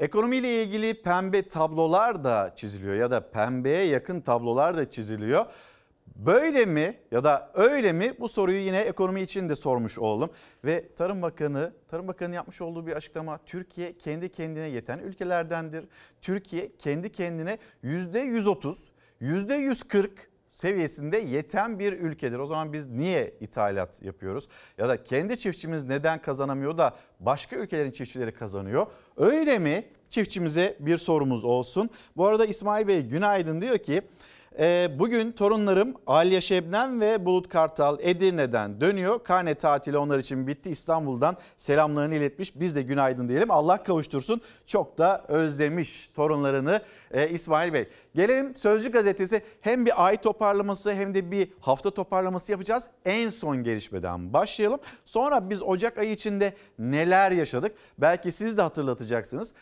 Ekonomiyle ilgili pembe tablolar da çiziliyor ya da pembeye yakın tablolar da çiziliyor. Böyle mi ya da öyle mi bu soruyu yine ekonomi için de sormuş oldum. Ve Tarım Bakanı, Tarım Bakanı yapmış olduğu bir açıklama Türkiye kendi kendine yeten ülkelerdendir. Türkiye kendi kendine %130, %140 seviyesinde yeten bir ülkedir. O zaman biz niye ithalat yapıyoruz? Ya da kendi çiftçimiz neden kazanamıyor da başka ülkelerin çiftçileri kazanıyor? Öyle mi? Çiftçimize bir sorumuz olsun. Bu arada İsmail Bey günaydın diyor ki ee, bugün torunlarım Aliye Şebnem ve Bulut Kartal Edirne'den dönüyor. Karne tatili onlar için bitti. İstanbul'dan selamlarını iletmiş. Biz de günaydın diyelim. Allah kavuştursun. Çok da özlemiş torunlarını e, İsmail Bey. Gelelim Sözcü Gazetesi. Hem bir ay toparlaması hem de bir hafta toparlaması yapacağız. En son gelişmeden başlayalım. Sonra biz Ocak ayı içinde neler yaşadık? Belki siz de hatırlatacaksınız.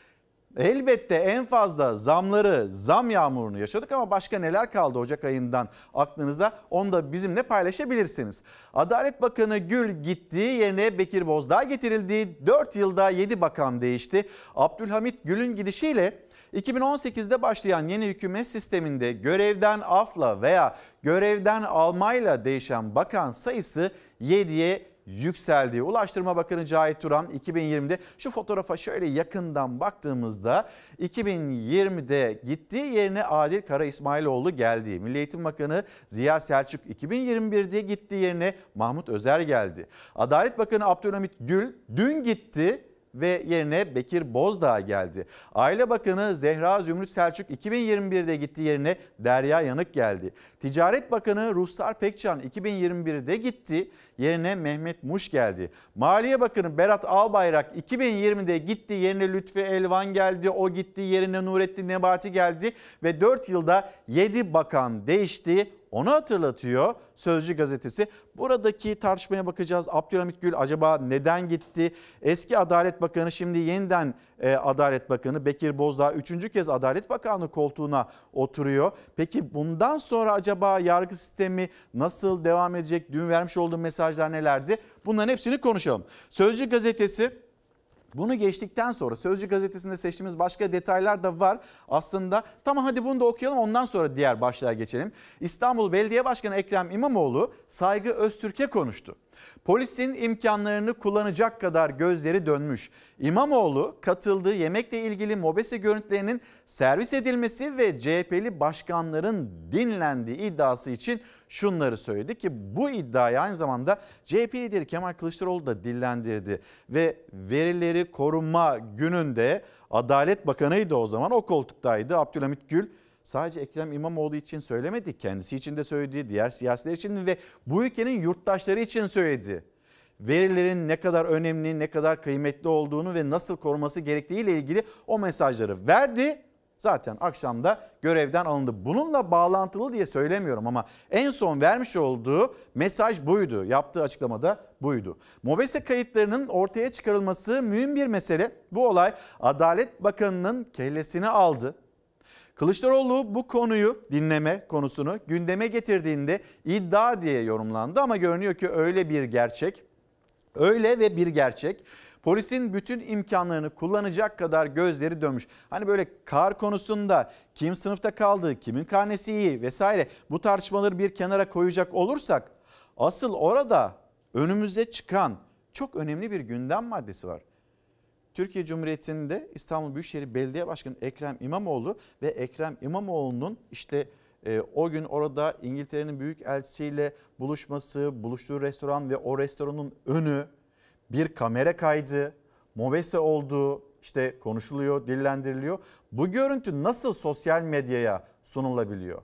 Elbette en fazla zamları, zam yağmurunu yaşadık ama başka neler kaldı Ocak ayından aklınızda onu da bizimle paylaşabilirsiniz. Adalet Bakanı Gül gittiği yerine Bekir Bozdağ getirildi. 4 yılda 7 bakan değişti. Abdülhamit Gül'ün gidişiyle 2018'de başlayan yeni hükümet sisteminde görevden afla veya görevden almayla değişen bakan sayısı 7'ye yükseldi. Ulaştırma Bakanı Cahit Turan 2020'de şu fotoğrafa şöyle yakından baktığımızda 2020'de gittiği yerine Adil Kara İsmailoğlu geldi. Milli Eğitim Bakanı Ziya Selçuk 2021'de gittiği yerine Mahmut Özer geldi. Adalet Bakanı Abdülhamit Gül dün gitti ve yerine Bekir Bozdağ geldi. Aile Bakanı Zehra Zümrüt Selçuk 2021'de gitti yerine Derya Yanık geldi. Ticaret Bakanı Ruslar Pekcan 2021'de gitti yerine Mehmet Muş geldi. Maliye Bakanı Berat Albayrak 2020'de gitti yerine Lütfi Elvan geldi. O gitti yerine Nurettin Nebati geldi ve 4 yılda 7 bakan değişti. Onu hatırlatıyor Sözcü gazetesi. Buradaki tartışmaya bakacağız. Abdülhamit Gül acaba neden gitti? Eski Adalet Bakanı şimdi yeniden e, Adalet Bakanı Bekir Bozdağ 3. kez Adalet Bakanı koltuğuna oturuyor. Peki bundan sonra acaba yargı sistemi nasıl devam edecek? Dün vermiş olduğum mesajlar nelerdi? Bunların hepsini konuşalım. Sözcü gazetesi bunu geçtikten sonra Sözcü gazetesinde seçtiğimiz başka detaylar da var. Aslında tamam hadi bunu da okuyalım ondan sonra diğer başlığa geçelim. İstanbul Belediye Başkanı Ekrem İmamoğlu Saygı Öztürk'e konuştu. Polisin imkanlarını kullanacak kadar gözleri dönmüş. İmamoğlu katıldığı yemekle ilgili mobese görüntülerinin servis edilmesi ve CHP'li başkanların dinlendiği iddiası için şunları söyledi ki bu iddiayı aynı zamanda CHP lideri Kemal Kılıçdaroğlu da dillendirdi. Ve verileri korunma gününde Adalet Bakanı'ydı o zaman o koltuktaydı Abdülhamit Gül sadece Ekrem İmamoğlu için söylemedi. Kendisi için de söyledi, diğer siyasiler için ve bu ülkenin yurttaşları için söyledi. Verilerin ne kadar önemli, ne kadar kıymetli olduğunu ve nasıl koruması gerektiğiyle ilgili o mesajları verdi. Zaten akşamda görevden alındı. Bununla bağlantılı diye söylemiyorum ama en son vermiş olduğu mesaj buydu. Yaptığı açıklamada buydu. Mobese kayıtlarının ortaya çıkarılması mühim bir mesele. Bu olay Adalet Bakanı'nın kellesini aldı. Kılıçdaroğlu bu konuyu dinleme konusunu gündeme getirdiğinde iddia diye yorumlandı ama görünüyor ki öyle bir gerçek. Öyle ve bir gerçek. Polisin bütün imkanlarını kullanacak kadar gözleri dönmüş. Hani böyle kar konusunda kim sınıfta kaldı, kimin karnesi iyi vesaire bu tartışmaları bir kenara koyacak olursak asıl orada önümüze çıkan çok önemli bir gündem maddesi var. Türkiye Cumhuriyeti'nde İstanbul Büyükşehir Belediye Başkanı Ekrem İmamoğlu ve Ekrem İmamoğlu'nun işte e, o gün orada İngiltere'nin büyük elçisiyle buluşması, buluştuğu restoran ve o restoranın önü bir kamera kaydı, mobese olduğu işte konuşuluyor, dillendiriliyor. Bu görüntü nasıl sosyal medyaya sunulabiliyor?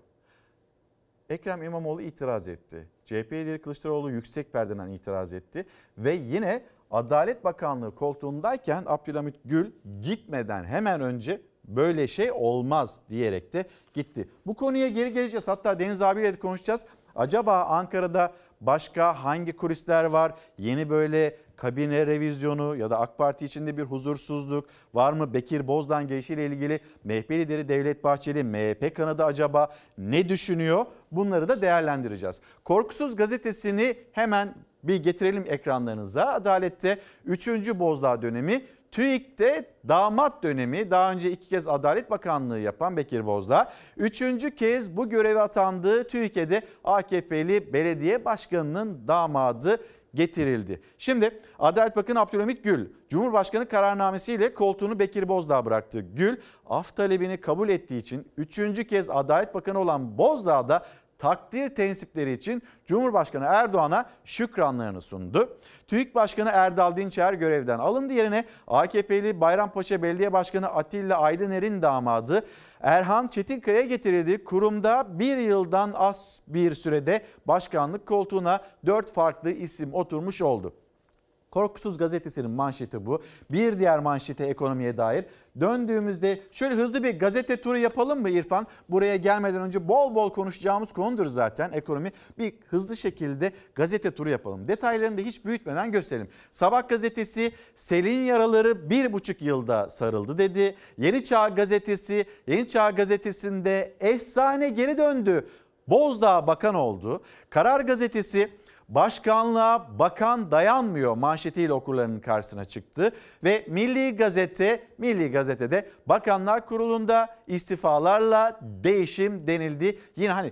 Ekrem İmamoğlu itiraz etti. CHP lideri Kılıçdaroğlu yüksek perdeden itiraz etti ve yine Adalet Bakanlığı koltuğundayken Abdülhamit Gül gitmeden hemen önce böyle şey olmaz diyerek de gitti. Bu konuya geri geleceğiz. Hatta Deniz abiyle de konuşacağız. Acaba Ankara'da başka hangi kulisler var? Yeni böyle kabine revizyonu ya da AK Parti içinde bir huzursuzluk var mı? Bekir Bozdan gelişiyle ilgili MHP lideri Devlet Bahçeli MHP kanadı acaba ne düşünüyor? Bunları da değerlendireceğiz. Korkusuz gazetesini hemen bir getirelim ekranlarınıza. Adalette 3. Bozdağ dönemi, TÜİK'te damat dönemi. Daha önce iki kez Adalet Bakanlığı yapan Bekir Bozdağ. Üçüncü kez bu göreve atandığı TÜİK'e AKP'li belediye başkanının damadı getirildi. Şimdi Adalet Bakanı Abdülhamit Gül, Cumhurbaşkanı kararnamesiyle koltuğunu Bekir Bozdağ bıraktı. Gül, af talebini kabul ettiği için üçüncü kez Adalet Bakanı olan Bozdağ da takdir tensipleri için Cumhurbaşkanı Erdoğan'a şükranlarını sundu. TÜİK Başkanı Erdal Dinçer görevden alındı yerine AKP'li Bayrampaşa Belediye Başkanı Atilla Aydıner'in damadı Erhan Çetinkaya getirildiği kurumda bir yıldan az bir sürede başkanlık koltuğuna dört farklı isim oturmuş oldu. Korkusuz gazetesinin manşeti bu. Bir diğer manşeti ekonomiye dair. Döndüğümüzde şöyle hızlı bir gazete turu yapalım mı İrfan? Buraya gelmeden önce bol bol konuşacağımız konudur zaten ekonomi. Bir hızlı şekilde gazete turu yapalım. Detaylarını da hiç büyütmeden gösterelim. Sabah gazetesi Selin yaraları bir buçuk yılda sarıldı dedi. Yeni Çağ gazetesi, Yeni Çağ gazetesinde efsane geri döndü. Bozdağ bakan oldu. Karar gazetesi Başkanlığa bakan dayanmıyor manşetiyle okurların karşısına çıktı ve Milli Gazete Milli Gazete'de Bakanlar Kurulu'nda istifalarla değişim denildi. Yine hani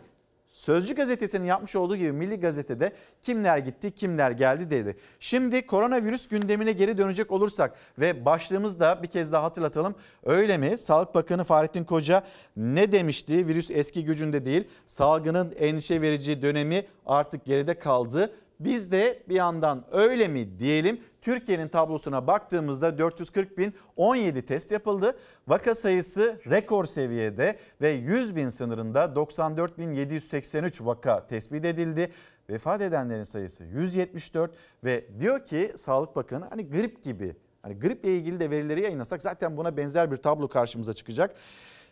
Sözcü gazetesinin yapmış olduğu gibi Milli Gazete'de kimler gitti kimler geldi dedi. Şimdi koronavirüs gündemine geri dönecek olursak ve başlığımızda bir kez daha hatırlatalım. Öyle mi? Sağlık Bakanı Fahrettin Koca ne demişti? Virüs eski gücünde değil salgının endişe verici dönemi artık geride kaldı biz de bir yandan öyle mi diyelim? Türkiye'nin tablosuna baktığımızda 440 bin 17 test yapıldı. Vaka sayısı rekor seviyede ve 100 bin sınırında 94 bin 783 vaka tespit edildi. Vefat edenlerin sayısı 174 ve diyor ki Sağlık Bakanı hani grip gibi hani griple ilgili de verileri yayınlasak zaten buna benzer bir tablo karşımıza çıkacak.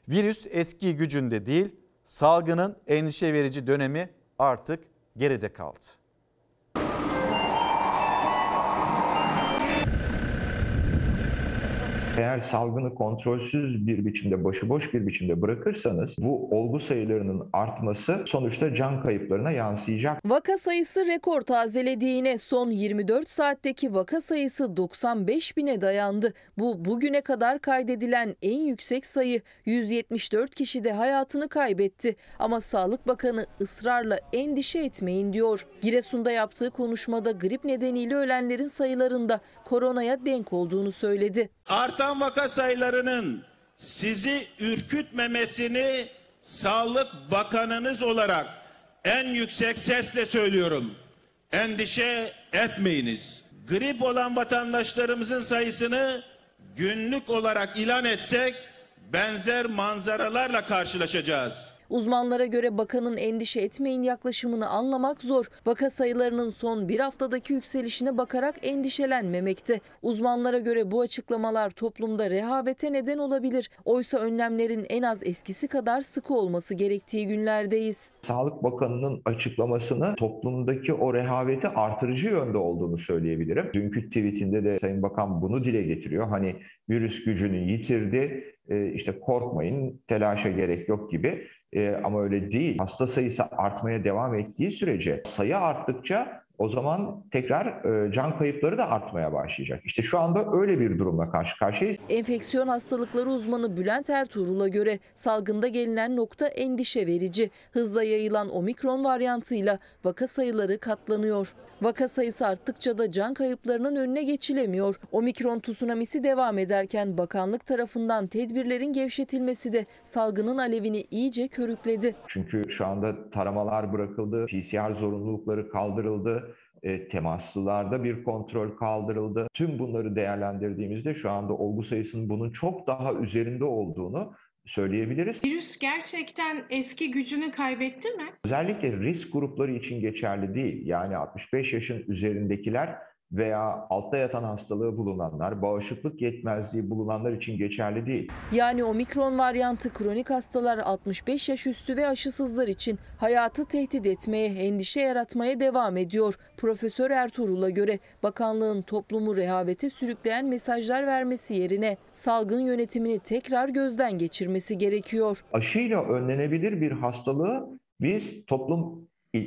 Virüs eski gücünde değil, salgının endişe verici dönemi artık geride kaldı. Eğer salgını kontrolsüz bir biçimde, başıboş bir biçimde bırakırsanız bu olgu sayılarının artması sonuçta can kayıplarına yansıyacak. Vaka sayısı rekor tazelediğine son 24 saatteki vaka sayısı 95 bine dayandı. Bu bugüne kadar kaydedilen en yüksek sayı 174 kişi de hayatını kaybetti. Ama Sağlık Bakanı ısrarla endişe etmeyin diyor. Giresun'da yaptığı konuşmada grip nedeniyle ölenlerin sayılarında koronaya denk olduğunu söyledi. Artan artan vaka sayılarının sizi ürkütmemesini Sağlık Bakanınız olarak en yüksek sesle söylüyorum. Endişe etmeyiniz. Grip olan vatandaşlarımızın sayısını günlük olarak ilan etsek benzer manzaralarla karşılaşacağız. Uzmanlara göre bakanın endişe etmeyin yaklaşımını anlamak zor. Vaka sayılarının son bir haftadaki yükselişine bakarak endişelenmemekte. Uzmanlara göre bu açıklamalar toplumda rehavete neden olabilir. Oysa önlemlerin en az eskisi kadar sıkı olması gerektiği günlerdeyiz. Sağlık Bakanı'nın açıklamasını toplumdaki o rehaveti artırıcı yönde olduğunu söyleyebilirim. Dünkü tweetinde de Sayın Bakan bunu dile getiriyor. Hani virüs gücünü yitirdi, e, işte korkmayın, telaşa gerek yok gibi. Ee, ama öyle değil. Hasta sayısı artmaya devam ettiği sürece sayı arttıkça o zaman tekrar e, can kayıpları da artmaya başlayacak. İşte şu anda öyle bir durumla karşı karşıyayız. Enfeksiyon hastalıkları uzmanı Bülent Ertuğrul'a göre salgında gelinen nokta endişe verici. Hızla yayılan omikron varyantıyla vaka sayıları katlanıyor. Vaka sayısı arttıkça da can kayıplarının önüne geçilemiyor. Omikron tsunamisi devam ederken bakanlık tarafından tedbirlerin gevşetilmesi de salgının alevini iyice körükledi. Çünkü şu anda taramalar bırakıldı, PCR zorunlulukları kaldırıldı. E, temaslılarda bir kontrol kaldırıldı. Tüm bunları değerlendirdiğimizde şu anda olgu sayısının bunun çok daha üzerinde olduğunu söyleyebiliriz. Virüs gerçekten eski gücünü kaybetti mi? Özellikle risk grupları için geçerli değil. Yani 65 yaşın üzerindekiler veya altta yatan hastalığı bulunanlar, bağışıklık yetmezliği bulunanlar için geçerli değil. Yani omikron varyantı kronik hastalar 65 yaş üstü ve aşısızlar için hayatı tehdit etmeye, endişe yaratmaya devam ediyor. Profesör Ertuğrul'a göre bakanlığın toplumu rehavete sürükleyen mesajlar vermesi yerine salgın yönetimini tekrar gözden geçirmesi gerekiyor. Aşıyla önlenebilir bir hastalığı biz toplum e,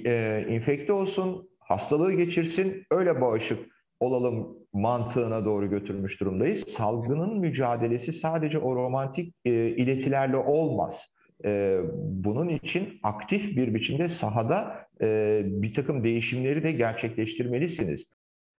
enfekte olsun, hastalığı geçirsin öyle bağışık olalım mantığına doğru götürmüş durumdayız. Salgının mücadelesi sadece o romantik e, iletilerle olmaz. E, bunun için aktif bir biçimde sahada e, bir takım değişimleri de gerçekleştirmelisiniz.